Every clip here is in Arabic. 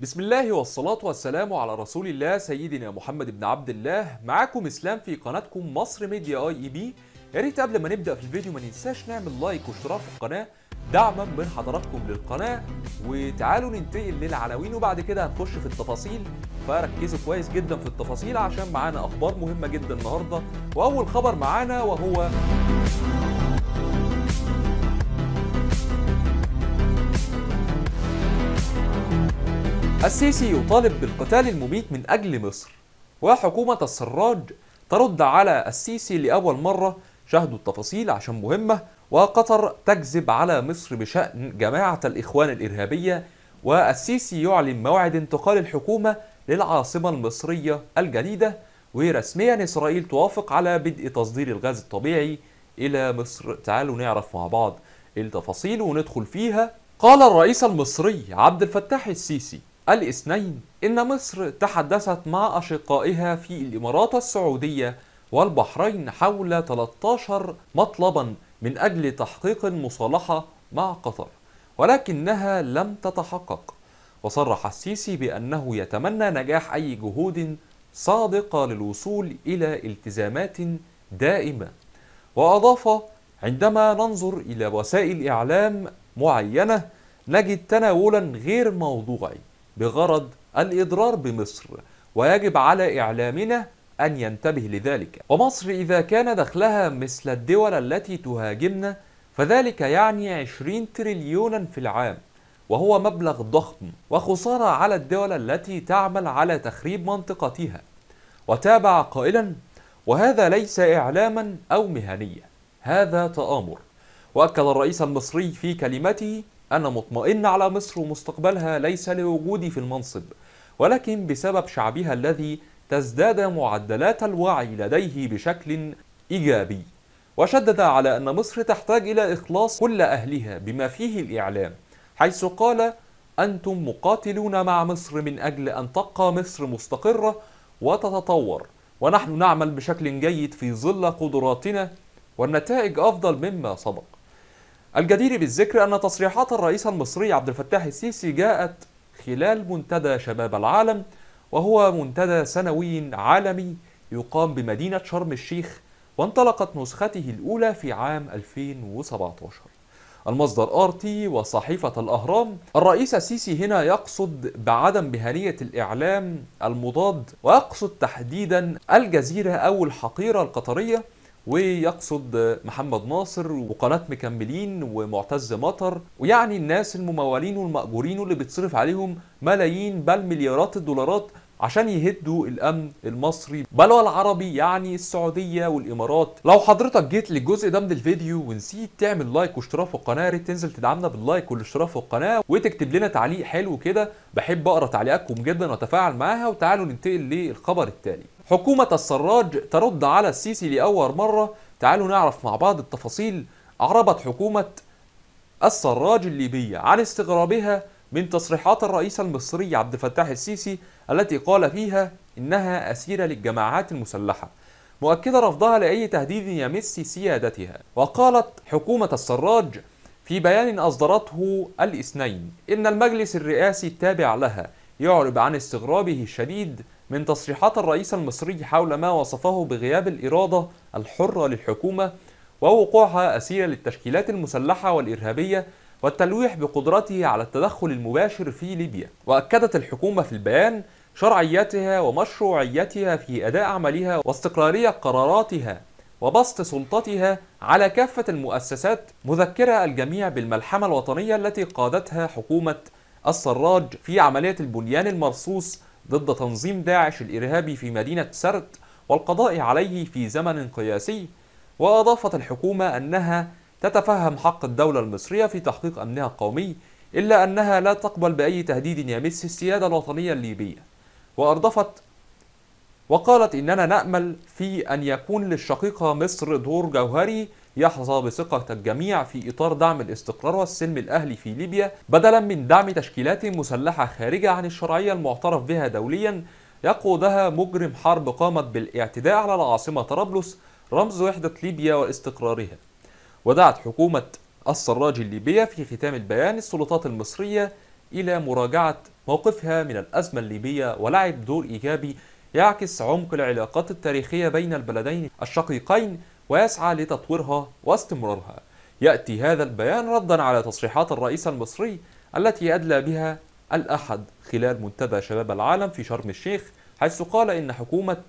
بسم الله والصلاة والسلام على رسول الله سيدنا محمد بن عبد الله معاكم اسلام في قناتكم مصر ميديا اي اي بي يا ريت قبل ما نبدا في الفيديو ما ننساش نعمل لايك واشتراك في القناة دعما من حضراتكم للقناة وتعالوا ننتقل للعناوين وبعد كده هنخش في التفاصيل فركزوا كويس جدا في التفاصيل عشان معانا اخبار مهمة جدا النهاردة واول خبر معانا وهو السيسي يطالب بالقتال المميت من أجل مصر وحكومة السراج ترد على السيسي لأول مرة شاهدوا التفاصيل عشان مهمة وقطر تكذب على مصر بشأن جماعة الإخوان الإرهابية والسيسي يعلن موعد انتقال الحكومة للعاصمة المصرية الجديدة ورسميا إسرائيل توافق على بدء تصدير الغاز الطبيعي إلى مصر تعالوا نعرف مع بعض التفاصيل وندخل فيها قال الرئيس المصري عبد الفتاح السيسي الاثنين إن مصر تحدثت مع أشقائها في الإمارات السعودية والبحرين حول 13 مطلبا من أجل تحقيق المصالحة مع قطر ولكنها لم تتحقق وصرح السيسي بأنه يتمنى نجاح أي جهود صادقة للوصول إلى التزامات دائمة وأضاف عندما ننظر إلى وسائل إعلام معينة نجد تناولا غير موضوعي بغرض الإضرار بمصر ويجب على إعلامنا أن ينتبه لذلك ومصر إذا كان دخلها مثل الدول التي تهاجمنا فذلك يعني 20 تريليونا في العام وهو مبلغ ضخم وخسارة على الدول التي تعمل على تخريب منطقتها وتابع قائلا وهذا ليس إعلاما أو مهنية هذا تآمر وأكد الرئيس المصري في كلمته أنا مطمئن على مصر ومستقبلها ليس لوجودي في المنصب ولكن بسبب شعبها الذي تزداد معدلات الوعي لديه بشكل إيجابي وشدد على أن مصر تحتاج إلى إخلاص كل أهلها بما فيه الإعلام حيث قال أنتم مقاتلون مع مصر من أجل أن تبقى مصر مستقرة وتتطور ونحن نعمل بشكل جيد في ظل قدراتنا والنتائج أفضل مما سبق الجدير بالذكر أن تصريحات الرئيس المصري عبد الفتاح السيسي جاءت خلال منتدى شباب العالم وهو منتدى سنوي عالمي يقام بمدينة شرم الشيخ وانطلقت نسخته الأولى في عام 2017 المصدر آر تي وصحيفة الأهرام الرئيس السيسي هنا يقصد بعدم مهنية الإعلام المضاد ويقصد تحديدا الجزيرة أو الحقيرة القطرية ويقصد محمد ناصر وقناة مكملين ومعتز مطر ويعني الناس الممولين والمأجورين اللي بيتصرف عليهم ملايين بل مليارات الدولارات عشان يهدوا الامن المصري بل والعربي يعني السعوديه والامارات لو حضرتك جيت للجزء ده من الفيديو ونسيت تعمل لايك واشتراك في القناه يا ريت تنزل تدعمنا باللايك والاشتراك في القناه وتكتب لنا تعليق حلو كده بحب اقرا تعليقاتكم جدا واتفاعل معاها وتعالوا ننتقل للخبر التالي حكومه السراج ترد على السيسي لاول مره تعالوا نعرف مع بعض التفاصيل اعربت حكومه السراج الليبيه عن استغرابها من تصريحات الرئيس المصري عبد الفتاح السيسي التي قال فيها إنها أسيرة للجماعات المسلحة مؤكدة رفضها لأي تهديد يمس سيادتها وقالت حكومة السراج في بيان أصدرته الاثنين إن المجلس الرئاسي التابع لها يعرب عن استغرابه الشديد من تصريحات الرئيس المصري حول ما وصفه بغياب الإرادة الحرة للحكومة ووقوعها أسيرة للتشكيلات المسلحة والإرهابية والتلويح بقدرته على التدخل المباشر في ليبيا وأكدت الحكومة في البيان شرعيتها ومشروعيتها في أداء عملها واستقرارية قراراتها وبسط سلطتها على كافة المؤسسات مذكرة الجميع بالملحمة الوطنية التي قادتها حكومة السراج في عملية البنيان المرصوص ضد تنظيم داعش الإرهابي في مدينة سرت والقضاء عليه في زمن قياسي وأضافت الحكومة أنها تتفهم حق الدولة المصرية في تحقيق أمنها القومي إلا أنها لا تقبل بأي تهديد يمس السيادة الوطنية الليبية وأردفت وقالت إننا نأمل في أن يكون للشقيقة مصر دور جوهري يحظى بثقة الجميع في إطار دعم الاستقرار والسلم الأهلي في ليبيا بدلا من دعم تشكيلات مسلحة خارجة عن الشرعية المعترف بها دوليا يقودها مجرم حرب قامت بالاعتداء على العاصمة طرابلس رمز وحدة ليبيا واستقرارها ودعت حكومة السراج الليبية في ختام البيان السلطات المصرية إلى مراجعة موقفها من الأزمة الليبية ولعب دور إيجابي يعكس عمق العلاقات التاريخية بين البلدين الشقيقين ويسعى لتطويرها واستمرارها يأتي هذا البيان ردا على تصريحات الرئيس المصري التي أدلى بها الأحد خلال منتدى شباب العالم في شرم الشيخ حيث قال إن حكومة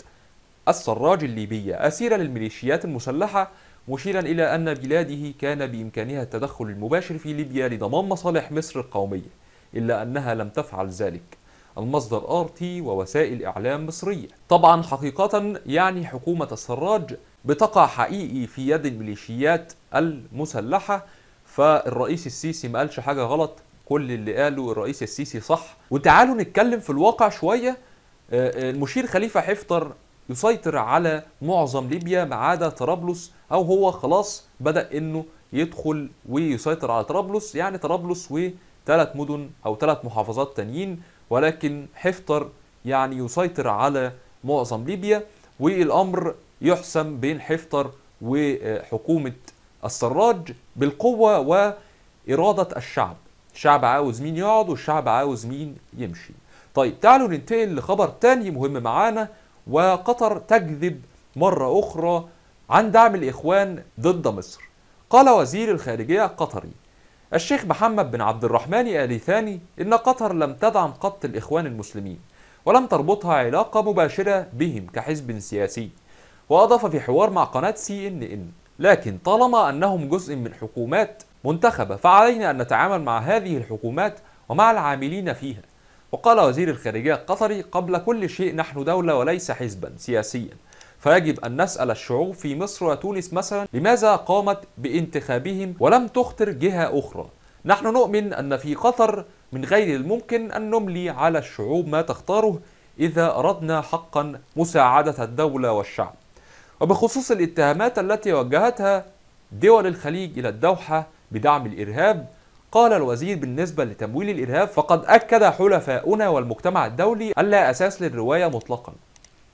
السراج الليبية أسيرة للميليشيات المسلحة مشيرا إلى أن بلاده كان بإمكانها التدخل المباشر في ليبيا لضمان مصالح مصر القومية إلا أنها لم تفعل ذلك المصدر آرتي ووسائل إعلام مصرية طبعا حقيقة يعني حكومة السراج بتقع حقيقي في يد الميليشيات المسلحة فالرئيس السيسي ما قالش حاجة غلط كل اللي قاله الرئيس السيسي صح وتعالوا نتكلم في الواقع شوية آه، آه، المشير خليفة حفتر يسيطر على معظم ليبيا ما عدا طرابلس او هو خلاص بدا انه يدخل ويسيطر على طرابلس يعني طرابلس وثلاث مدن او ثلاث محافظات تانيين ولكن حفتر يعني يسيطر على معظم ليبيا والامر يحسم بين حفتر وحكومه السراج بالقوه واراده الشعب الشعب عاوز مين يقعد والشعب عاوز مين يمشي طيب تعالوا ننتقل لخبر تاني مهم معانا وقطر تكذب مرة أخرى عن دعم الإخوان ضد مصر قال وزير الخارجية قطري الشيخ محمد بن عبد الرحمن آل ثاني إن قطر لم تدعم قط الإخوان المسلمين ولم تربطها علاقة مباشرة بهم كحزب سياسي وأضاف في حوار مع قناة سي إن إن لكن طالما أنهم جزء من حكومات منتخبة فعلينا أن نتعامل مع هذه الحكومات ومع العاملين فيها وقال وزير الخارجية القطري قبل كل شيء نحن دولة وليس حزبا سياسيا فيجب أن نسأل الشعوب في مصر وتونس مثلا لماذا قامت بانتخابهم ولم تخطر جهة أخرى نحن نؤمن أن في قطر من غير الممكن أن نملي على الشعوب ما تختاره إذا أردنا حقا مساعدة الدولة والشعب وبخصوص الاتهامات التي وجهتها دول الخليج إلى الدوحة بدعم الإرهاب قال الوزير بالنسبة لتمويل الإرهاب فقد أكد حلفاؤنا والمجتمع الدولي ألا أساس للرواية مطلقا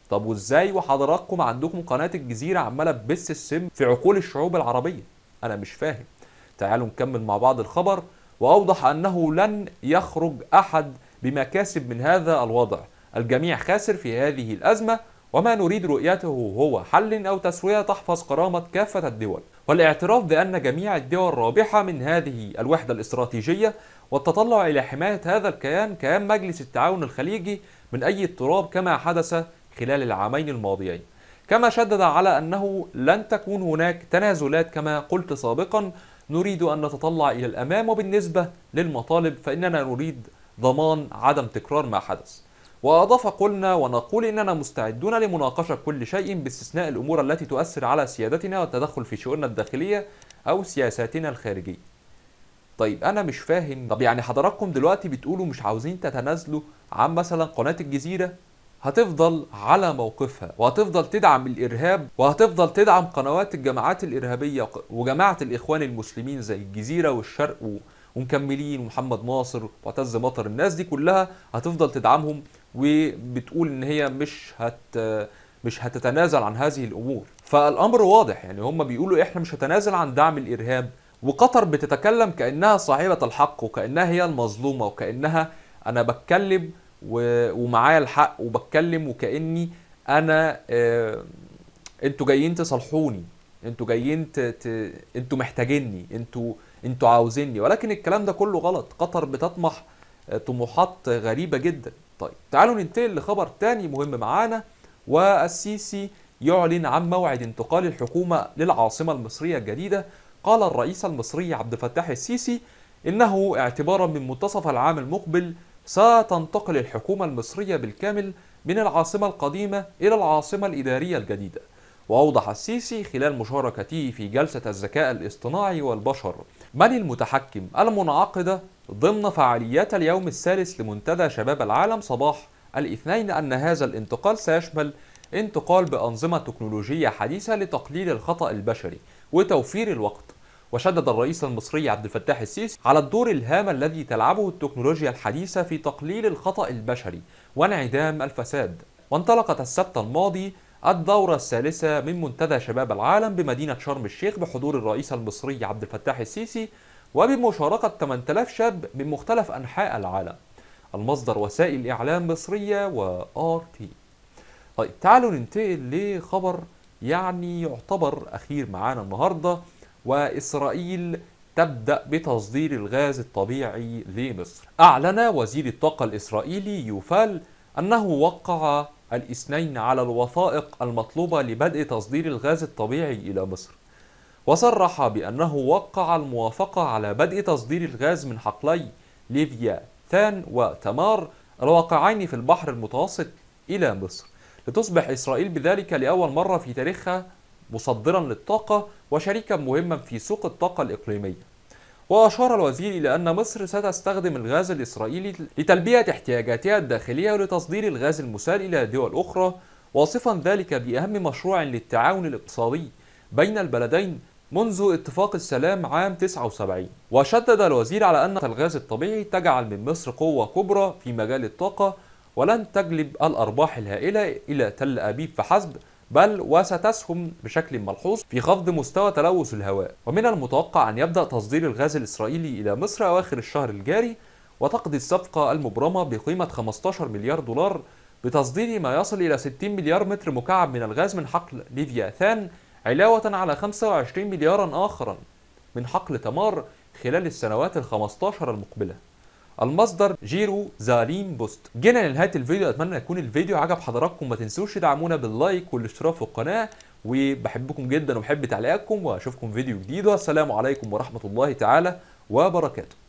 طب وازاي وحضراتكم عندكم قناة الجزيرة عمالة تبث السم في عقول الشعوب العربية أنا مش فاهم تعالوا نكمل مع بعض الخبر وأوضح أنه لن يخرج أحد بمكاسب من هذا الوضع الجميع خاسر في هذه الأزمة وما نريد رؤيته هو حل أو تسوية تحفظ كرامة كافة الدول والاعتراف بأن جميع الدول رابحة من هذه الوحدة الاستراتيجية والتطلع إلى حماية هذا الكيان كيان مجلس التعاون الخليجي من أي اضطراب كما حدث خلال العامين الماضيين كما شدد على أنه لن تكون هناك تنازلات كما قلت سابقا نريد أن نتطلع إلى الأمام وبالنسبة للمطالب فإننا نريد ضمان عدم تكرار ما حدث وأضاف قلنا ونقول إننا مستعدون لمناقشة كل شيء باستثناء الأمور التي تؤثر على سيادتنا والتدخل في شؤوننا الداخلية أو سياساتنا الخارجية طيب أنا مش فاهم طب يعني حضراتكم دلوقتي بتقولوا مش عاوزين تتنازلوا عن مثلا قناة الجزيرة هتفضل على موقفها وهتفضل تدعم الإرهاب وهتفضل تدعم قنوات الجماعات الإرهابية وجماعة الإخوان المسلمين زي الجزيرة والشرق ومكملين ومحمد ناصر ومعتز مطر الناس دي كلها هتفضل تدعمهم وبتقول ان هي مش هت مش هتتنازل عن هذه الامور فالامر واضح يعني هم بيقولوا احنا مش هتنازل عن دعم الارهاب وقطر بتتكلم كانها صاحبه الحق وكانها هي المظلومه وكانها انا بتكلم ومعايا الحق وبتكلم وكاني انا آه، انتوا جايين تصالحوني انتوا جايين ت... ت... انتوا محتاجيني انتوا انتوا عاوزيني ولكن الكلام ده كله غلط قطر بتطمح آه، طموحات غريبه جدا طيب تعالوا ننتقل لخبر تاني مهم معانا والسيسي يعلن عن موعد انتقال الحكومة للعاصمة المصرية الجديدة قال الرئيس المصري عبد الفتاح السيسي إنه اعتبارا من منتصف العام المقبل ستنتقل الحكومة المصرية بالكامل من العاصمة القديمة إلى العاصمة الإدارية الجديدة وأوضح السيسي خلال مشاركته في جلسة الذكاء الاصطناعي والبشر من المتحكم المنعقدة ضمن فعاليات اليوم الثالث لمنتدى شباب العالم صباح الاثنين أن هذا الانتقال سيشمل انتقال بأنظمة تكنولوجية حديثة لتقليل الخطأ البشري وتوفير الوقت وشدد الرئيس المصري عبد الفتاح السيسي على الدور الهام الذي تلعبه التكنولوجيا الحديثة في تقليل الخطأ البشري وانعدام الفساد وانطلقت السبت الماضي الدورة الثالثة من منتدى شباب العالم بمدينة شرم الشيخ بحضور الرئيس المصري عبد الفتاح السيسي وبمشاركة 8000 شاب من مختلف أنحاء العالم المصدر وسائل إعلام مصرية وآر تي طيب تعالوا ننتقل لخبر يعني يعتبر أخير معانا النهاردة وإسرائيل تبدأ بتصدير الغاز الطبيعي لمصر أعلن وزير الطاقة الإسرائيلي يوفال أنه وقع الاثنين على الوثائق المطلوبة لبدء تصدير الغاز الطبيعي إلى مصر وصرح بأنه وقع الموافقة على بدء تصدير الغاز من حقلي ليفيا ثان وتمار الواقعين في البحر المتوسط إلى مصر لتصبح إسرائيل بذلك لأول مرة في تاريخها مصدرا للطاقة وشريكا مهما في سوق الطاقة الإقليمية وأشار الوزير إلى أن مصر ستستخدم الغاز الإسرائيلي لتلبية احتياجاتها الداخلية ولتصدير الغاز المسال إلى دول أخرى واصفا ذلك بأهم مشروع للتعاون الاقتصادي بين البلدين منذ اتفاق السلام عام 79 وشدد الوزير على أن الغاز الطبيعي تجعل من مصر قوة كبرى في مجال الطاقة ولن تجلب الأرباح الهائلة إلى تل أبيب فحسب بل وستسهم بشكل ملحوظ في خفض مستوى تلوث الهواء ومن المتوقع أن يبدأ تصدير الغاز الإسرائيلي إلى مصر أواخر الشهر الجاري وتقضي الصفقة المبرمة بقيمة 15 مليار دولار بتصدير ما يصل إلى 60 مليار متر مكعب من الغاز من حقل ليفياثان علاوة على 25 مليارا آخرا من حقل تمار خلال السنوات ال 15 المقبلة المصدر جيرو زارين بوست جينا لنهاية الفيديو أتمنى يكون الفيديو عجب حضراتكم ما تنسوش تدعمونا باللايك والاشتراك في القناة وبحبكم جدا وبحب تعليقاتكم واشوفكم فيديو جديد والسلام عليكم ورحمة الله تعالى وبركاته